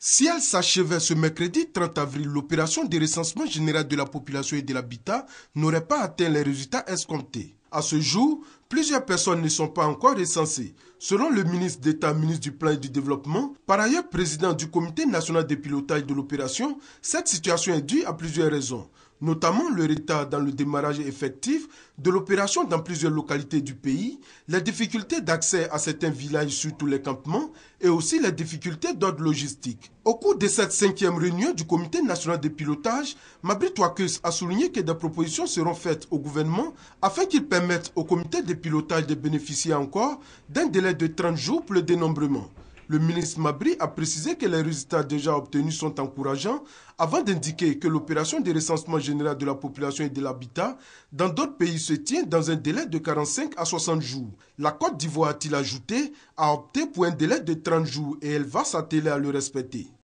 Si elle s'achevait ce mercredi 30 avril, l'opération de recensement général de la population et de l'habitat n'aurait pas atteint les résultats escomptés. À ce jour, plusieurs personnes ne sont pas encore recensées. Selon le ministre d'État, ministre du Plan et du Développement, par ailleurs président du Comité national de pilotage de l'opération, cette situation est due à plusieurs raisons notamment le retard dans le démarrage effectif de l'opération dans plusieurs localités du pays, la difficulté d'accès à certains villages sur tous les campements et aussi la difficulté d'ordre logistique. Au cours de cette cinquième réunion du Comité national de pilotage, Mabri Wakus a souligné que des propositions seront faites au gouvernement afin qu'il permette au comité de pilotage de bénéficier encore d'un délai de 30 jours pour le dénombrement. Le ministre Mabri a précisé que les résultats déjà obtenus sont encourageants avant d'indiquer que l'opération de recensement général de la population et de l'habitat dans d'autres pays se tient dans un délai de 45 à 60 jours. La Côte d'Ivoire, a-t-il ajouté, a opté pour un délai de 30 jours et elle va s'atteler à le respecter.